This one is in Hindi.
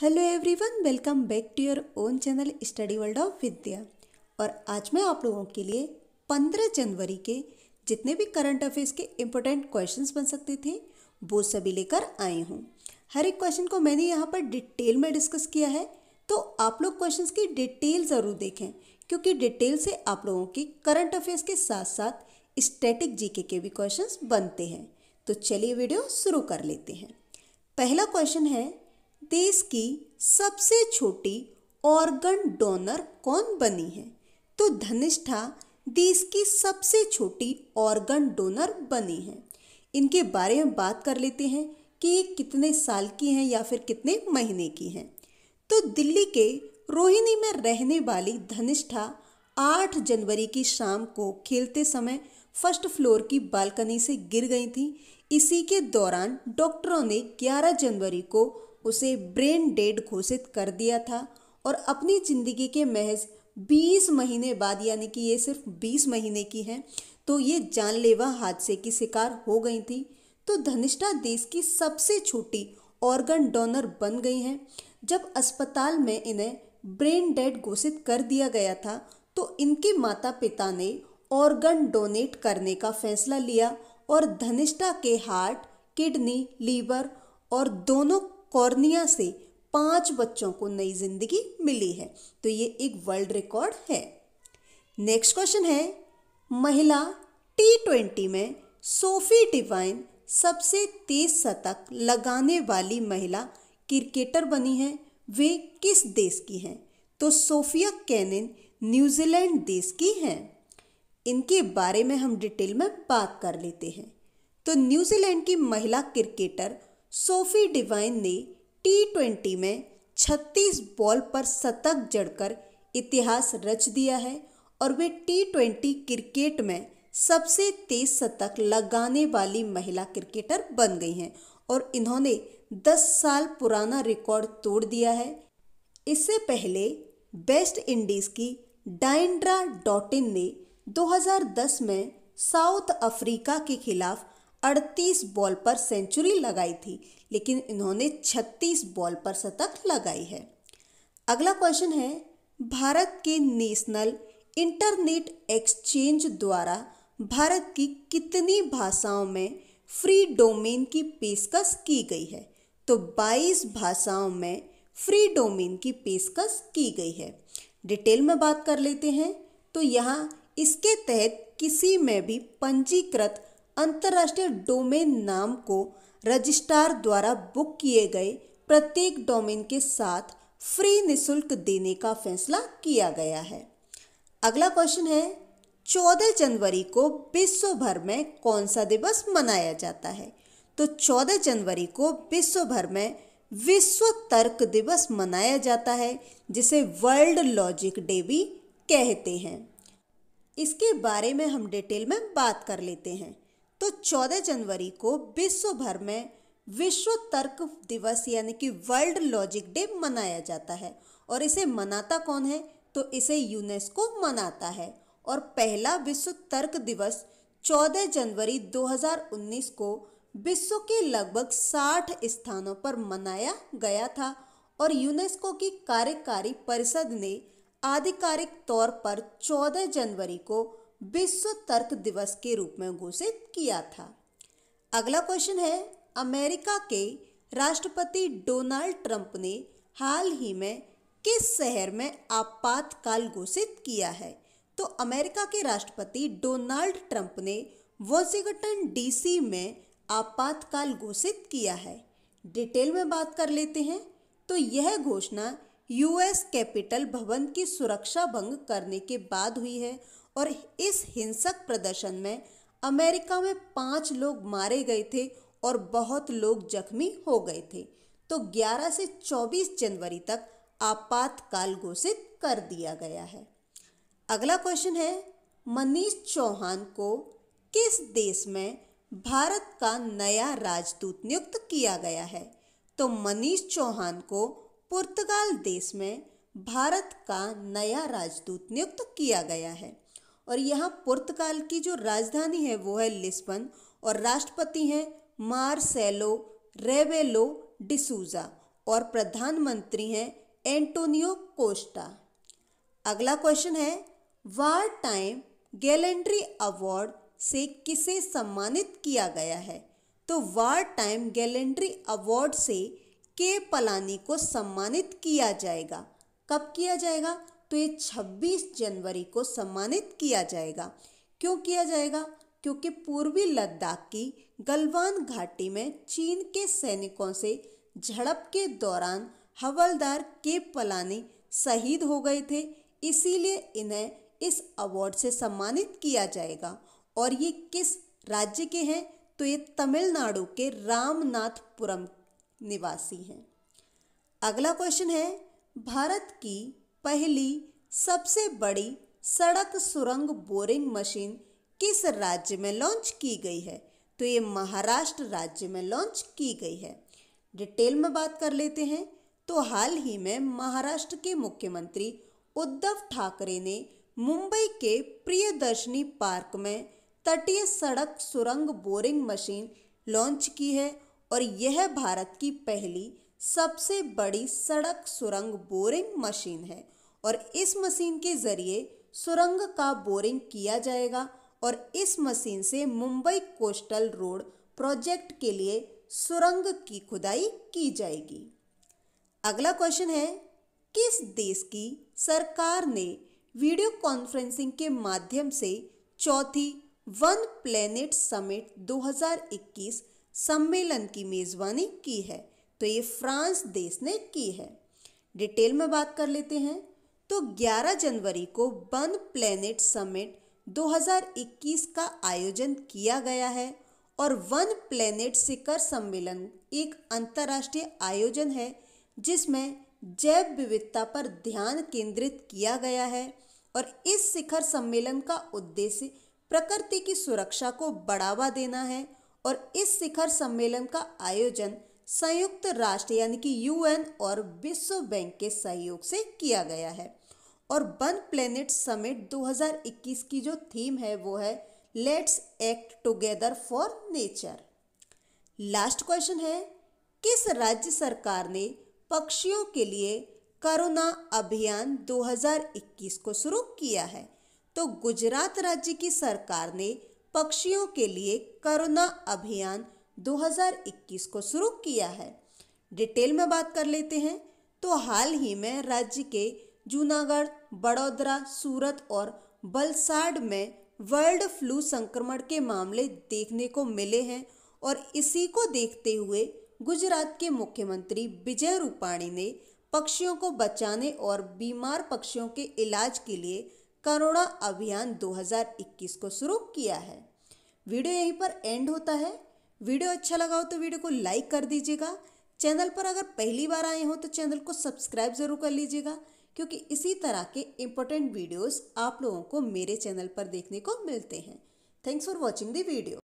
hello everyone welcome back to your own channel study world of Vidya और आज मैं आप लोगों के लिए 15 जनवरी के जितने भी करंट अफेयर्स के इम्पोर्टेंट क्वेश्चंस बन सकते थे वो सभी लेकर आए हूँ हर एक क्वेश्चन को मैंने यहाँ पर डिटेल में डिस्कस किया है तो आप लोग क्वेश्चंस की डिटेल ज़रूर देखें क्योंकि डिटेल से आप लोगों की करंट अफेयर्स के साथ साथ स्टैटिक जीके के भी क्वेश्चन बनते हैं तो चलिए वीडियो शुरू कर लेते हैं पहला क्वेश्चन है देश की सबसे छोटी ऑर्गन डोनर कौन बनी है तो धनिष्ठा देश की सबसे छोटी ऑर्गन डोनर बनी है इनके बारे में बात कर लेते हैं कि ये कितने साल की हैं या फिर कितने महीने की हैं तो दिल्ली के रोहिणी में रहने वाली धनिष्ठा 8 जनवरी की शाम को खेलते समय फर्स्ट फ्लोर की बालकनी से गिर गई थी इसी के दौरान डॉक्टरों ने 11 जनवरी को उसे ब्रेन डेड घोषित कर दिया था और अपनी ज़िंदगी के महज 20 महीने बाद यानी कि ये सिर्फ 20 महीने की है तो ये जानलेवा हादसे की शिकार हो गई थी तो धनिष्ठा देश की सबसे छोटी ऑर्गन डोनर बन गई हैं जब अस्पताल में इन्हें ब्रेन डेड घोषित कर दिया गया था तो इनके माता पिता ने ऑर्गन डोनेट करने का फैसला लिया और धनिष्ठा के हार्ट किडनी लीवर और दोनों कॉर्निया से पांच बच्चों को नई जिंदगी मिली है तो ये एक वर्ल्ड रिकॉर्ड है नेक्स्ट क्वेश्चन है महिला टी ट्वेंटी में सोफी डिवाइन सबसे तेज शतक लगाने वाली महिला क्रिकेटर बनी है वे किस देश की हैं तो सोफिया कैनिन न्यूजीलैंड देश की हैं इनके बारे में हम डिटेल में बात कर लेते हैं तो न्यूजीलैंड की महिला क्रिकेटर सोफी डिवाइन ने टी ट्वेंटी में 36 बॉल पर शतक जड़कर इतिहास रच दिया है और वे टी ट्वेंटी क्रिकेट में सबसे तेज शतक लगाने वाली महिला क्रिकेटर बन गई हैं और इन्होंने 10 साल पुराना रिकॉर्ड तोड़ दिया है इससे पहले वेस्ट इंडीज़ की डाइंड्रा डॉटिन ने 2010 में साउथ अफ्रीका के खिलाफ 38 बॉल पर सेंचुरी लगाई थी लेकिन इन्होंने 36 बॉल पर शतक लगाई है अगला क्वेश्चन है भारत के नेशनल इंटरनेट एक्सचेंज द्वारा भारत की कितनी भाषाओं में फ्री डोमेन की पेशकश की गई है तो 22 भाषाओं में फ्री डोमेन की पेशकश की गई है डिटेल में बात कर लेते हैं तो यहाँ इसके तहत किसी में भी पंजीकृत अंतर्राष्ट्रीय डोमेन नाम को रजिस्ट्रार द्वारा बुक किए गए प्रत्येक डोमेन के साथ फ्री निशुल्क देने का फैसला किया गया है अगला क्वेश्चन है चौदह जनवरी को विश्व भर में कौन सा दिवस मनाया जाता है तो चौदह जनवरी को विश्व भर में विश्व तर्क दिवस मनाया जाता है जिसे वर्ल्ड लॉजिक डे भी कहते हैं इसके बारे में हम डिटेल में बात कर लेते हैं तो 14 जनवरी को विश्व भर में विश्व तर्क दिवस यानी कि वर्ल्ड लॉजिक डे मनाया जाता है और इसे मनाता कौन है तो इसे यूनेस्को मनाता है और पहला विश्व तर्क दिवस 14 जनवरी 2019 को विश्व के लगभग 60 स्थानों पर मनाया गया था और यूनेस्को की कार्यकारी परिषद ने आधिकारिक तौर पर 14 जनवरी को विश्व तर्क दिवस के रूप में घोषित किया था अगला क्वेश्चन है अमेरिका के राष्ट्रपति डोनाल्ड ट्रंप ने हाल ही में किस शहर में आपातकाल घोषित किया है तो अमेरिका के राष्ट्रपति डोनाल्ड ट्रंप ने वॉशिंगटन डीसी में आपातकाल घोषित किया है डिटेल में बात कर लेते हैं तो यह घोषणा यूएस कैपिटल भवन की सुरक्षा भंग करने के बाद हुई है और इस हिंसक प्रदर्शन में अमेरिका में पाँच लोग मारे गए थे और बहुत लोग जख्मी हो गए थे तो 11 से 24 जनवरी तक आपातकाल घोषित कर दिया गया है अगला क्वेश्चन है मनीष चौहान को किस देश में भारत का नया राजदूत नियुक्त किया गया है तो मनीष चौहान को पुर्तगाल देश में भारत का नया राजदूत नियुक्त किया गया है और यहाँ पुर्तगाल की जो राजधानी है वो है लिस्बन और राष्ट्रपति हैं मार्सेलो रेवेलो डिसूजा और प्रधानमंत्री हैं एंटोनियो कोस्टा अगला क्वेश्चन है वार टाइम गैलेंड्री अवार्ड से किसे सम्मानित किया गया है तो वार टाइम गैलेंड्री अवार्ड से के पलानी को सम्मानित किया जाएगा कब किया जाएगा तो ये 26 जनवरी को सम्मानित किया जाएगा क्यों किया जाएगा क्योंकि पूर्वी लद्दाख की गलवान घाटी में चीन के सैनिकों से झड़प के दौरान हवलदार के पलानी शहीद हो गए थे इसीलिए इन्हें इस अवार्ड से सम्मानित किया जाएगा और ये किस राज्य के हैं तो ये तमिलनाडु के रामनाथपुरम निवासी हैं अगला क्वेश्चन है भारत की पहली सबसे बड़ी सड़क सुरंग बोरिंग मशीन किस राज्य में लॉन्च की गई है तो ये महाराष्ट्र राज्य में लॉन्च की गई है डिटेल में बात कर लेते हैं तो हाल ही में महाराष्ट्र के मुख्यमंत्री उद्धव ठाकरे ने मुंबई के प्रियदर्शनी पार्क में तटीय सड़क सुरंग बोरिंग मशीन लॉन्च की है और यह भारत की पहली सबसे बड़ी सड़क सुरंग बोरिंग मशीन है और इस मशीन के ज़रिए सुरंग का बोरिंग किया जाएगा और इस मशीन से मुंबई कोस्टल रोड प्रोजेक्ट के लिए सुरंग की खुदाई की जाएगी अगला क्वेश्चन है किस देश की सरकार ने वीडियो कॉन्फ्रेंसिंग के माध्यम से चौथी वन प्लेनेट समिट 2021 सम्मेलन की मेज़बानी की है तो ये फ्रांस देश ने की है डिटेल में बात कर लेते हैं तो 11 जनवरी को बन प्लेनेट समिट 2021 का आयोजन किया गया है और वन प्लेनेट शिखर सम्मेलन एक अंतर्राष्ट्रीय आयोजन है जिसमें जैव विविधता पर ध्यान केंद्रित किया गया है और इस शिखर सम्मेलन का उद्देश्य प्रकृति की सुरक्षा को बढ़ावा देना है और इस शिखर सम्मेलन का आयोजन संयुक्त राष्ट्र यानी कि यूएन और विश्व बैंक के सहयोग से किया गया है और वन प्लेनेट समिट 2021 की जो थीम है वो है let's act together for nature last question है किस राज्य सरकार ने पक्षियों के लिए करुणा अभियान 2021 को शुरू किया है तो गुजरात राज्य की सरकार ने पक्षियों के लिए करुणा अभियान 2021 को शुरू किया है डिटेल में बात कर लेते हैं तो हाल ही में राज्य के जूनागढ़ बड़ोदरा सूरत और बलसाड में वर्ल्ड फ्लू संक्रमण के मामले देखने को मिले हैं और इसी को देखते हुए गुजरात के मुख्यमंत्री विजय रूपाणी ने पक्षियों को बचाने और बीमार पक्षियों के इलाज के लिए करोड़ा अभियान 2021 को शुरू किया है वीडियो यहीं पर एंड होता है वीडियो अच्छा लगा हो तो वीडियो को लाइक कर दीजिएगा चैनल पर अगर पहली बार आए हो तो चैनल को सब्सक्राइब ज़रूर कर लीजिएगा क्योंकि इसी तरह के इम्पोर्टेंट वीडियोस आप लोगों को मेरे चैनल पर देखने को मिलते हैं thanks for watching the video